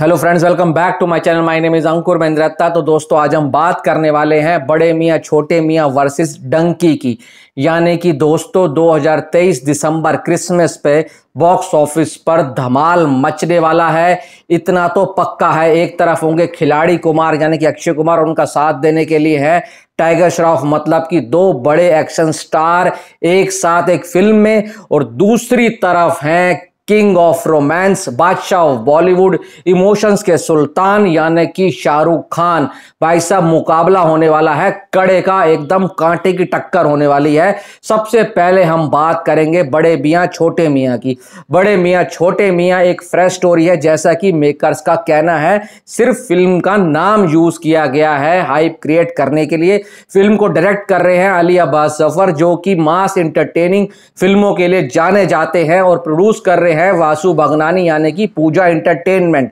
hello friends welcome back to my channel my name is Ankur Mahindratta तो दोस्तों आज हम बात करने वाले हैं बड़े मियाँ छोटे मियाँ वर्सेस डंकी की यानी कि दोस्तों 2023 दिसंबर क्रिसमस पे बॉक्स ऑफिस पर धमाल मचने वाला है इतना तो पक्का है एक तरफ होंगे खिलाड़ी कुमार यानी कि अक्षय कुमार उनका साथ देने के लिए है टाइगर श्रॉफ मतलब कि दो बड़े एक्शन स्टार एक साथ एक फिल्म में और दूसरी तरफ हैं किंग ऑफ रोमांस बादशाह ऑफ बॉलीवुड इमोशंस के सुल्तान यानी कि शाहरुख खान भाई साहब मुकाबला होने वाला है कड़े का एकदम कांटे की टक्कर होने वाली है सबसे पहले हम बात करेंगे बड़े मियाँ छोटे मियाँ की बड़े मियाँ छोटे मियाँ एक फ्रेश स्टोरी है जैसा कि मेकर्स का कहना है सिर्फ फिल्म का नाम यूज किया गया है हाइप क्रिएट करने के लिए फिल्म को डायरेक्ट कर रहे हैं अली अब्बास जफर जो कि मास इंटरटेनिंग फिल्मों के लिए जाने जाते हैं और प्रोड्यूस कर रहे हैं वासु भगनानी यानी कि पूजा इंटरटेनमेंट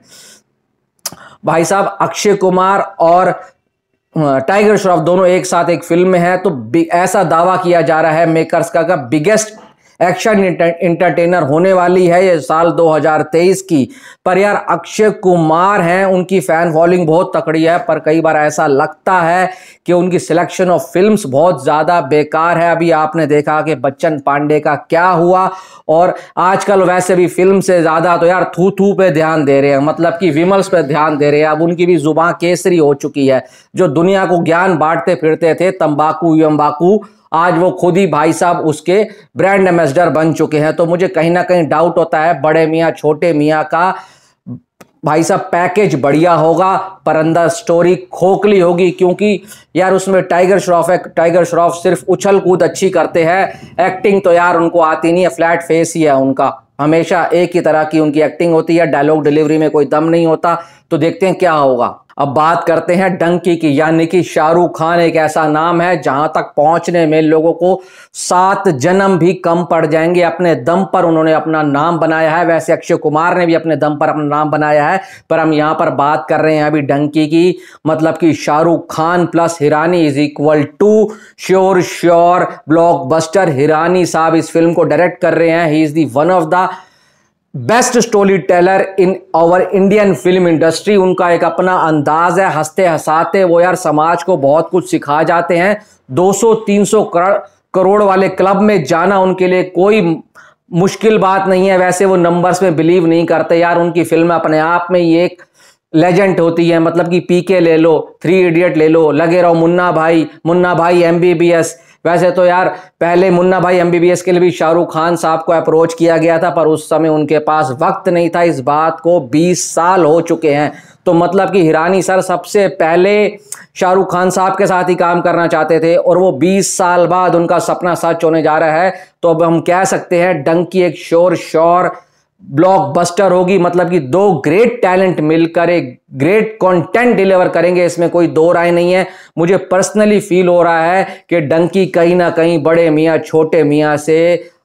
भाई साहब अक्षय कुमार और टाइगर श्रॉफ दोनों एक साथ एक फिल्म में है तो ऐसा दावा किया जा रहा है मेकर्स का, का बिगेस्ट एक्शन इंटरटेनर होने वाली है ये साल 2023 की पर यार अक्षय कुमार हैं उनकी फैन फॉलोइंग बहुत तकड़ी है पर कई बार ऐसा लगता है कि उनकी सिलेक्शन ऑफ फिल्म्स बहुत ज़्यादा बेकार है अभी आपने देखा कि बच्चन पांडे का क्या हुआ और आजकल वैसे भी फिल्म से ज़्यादा तो यार थू थू पे ध्यान दे रहे हैं मतलब कि विमल्स पे ध्यान दे रहे हैं अब उनकी भी जुबान केसरी हो चुकी है जो दुनिया को ज्ञान बांटते फिरते थे तंबाकू यम्बाकू आज वो खुद ही भाई साहब उसके ब्रांड एम्बेसडर बन चुके हैं तो मुझे कहीं ना कहीं डाउट होता है बड़े मियाँ छोटे मियाँ का भाई साहब पैकेज बढ़िया होगा पर अंदर स्टोरी खोखली होगी क्योंकि यार उसमें टाइगर श्रॉफ है टाइगर श्रॉफ सिर्फ उछल कूद अच्छी करते हैं एक्टिंग तो यार उनको आती नहीं है फ्लैट फेस ही है उनका हमेशा एक ही तरह की उनकी एक्टिंग होती है डायलॉग डिलीवरी में कोई दम नहीं होता तो देखते हैं क्या होगा अब बात करते हैं डंकी की यानी कि शाहरुख खान एक ऐसा नाम है जहां तक पहुंचने में लोगों को सात जन्म भी कम पड़ जाएंगे अपने दम पर उन्होंने अपना नाम बनाया है वैसे अक्षय कुमार ने भी अपने दम पर अपना नाम बनाया है पर हम यहां पर बात कर रहे हैं अभी डंकी की मतलब कि Shahrukh Khan plus Hirani is equal to sure sure block Hirani साहब इस फिल्म को डायरेक्ट कर रहे हैं he is the one of the best story teller in our Indian film industry उनका एक अपना अंदाज है हंसते हंसाते वो यार समाज को बहुत कुछ सिखा जाते हैं 200-300 करोड़ करोड़ वाले क्लब में जाना उनके लिए कोई मुश्किल बात नहीं है वैसे वो नंबर्स में बिलीव नहीं करते यार उनकी फिल्म अपने आप में ही एक लेजेंड होती है मतलब कि पीके ले लो थ्री इडियट ले लो लगे रहो मुन्ना भाई मुन्ना भाई एमबीबीएस वैसे तो यार पहले मुन्ना भाई एमबीबीएस के लिए भी शाहरुख खान साहब को अप्रोच किया गया था पर उस समय उनके पास वक्त नहीं था इस बात को 20 साल हो चुके हैं तो मतलब कि हिरानी सर सबसे पहले शाहरुख खान साहब के साथ ही काम करना चाहते थे और वो 20 साल बाद उनका सपना सच होने जा रहा है तो अब हम कह सकते हैं डंकी एक शोर शोर ब्लॉकबस्टर होगी मतलब कि दो ग्रेट टैलेंट मिलकर एक ग्रेट कंटेंट डिलीवर करेंगे इसमें कोई दो राय नहीं है मुझे पर्सनली फील हो रहा है कि डंकी कहीं ना कहीं बड़े मियाँ छोटे मियाँ से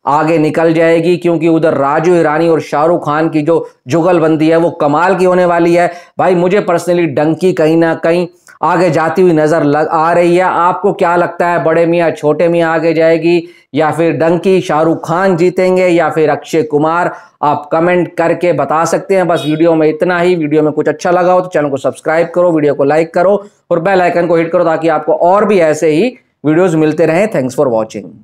आगे निकल जाएगी क्योंकि उधर राजू ईरानी और शाहरुख खान की जो जुगलबंदी है वो कमाल की होने वाली है भाई मुझे पर्सनली डंकी कहीं ना कहीं आगे जाती हुई नज़र लग आ रही है आपको क्या लगता है बड़े मियाँ छोटे मियाँ आगे जाएगी या फिर डंकी शाहरुख खान जीतेंगे या फिर अक्षय कुमार आप कमेंट करके बता सकते हैं बस वीडियो में इतना ही वीडियो में कुछ अच्छा लगा हो तो चैनल को सब्सक्राइब करो वीडियो को लाइक करो और बेलाइकन को हिट करो ताकि आपको और भी ऐसे ही वीडियोज मिलते रहें थैंक्स फॉर वॉचिंग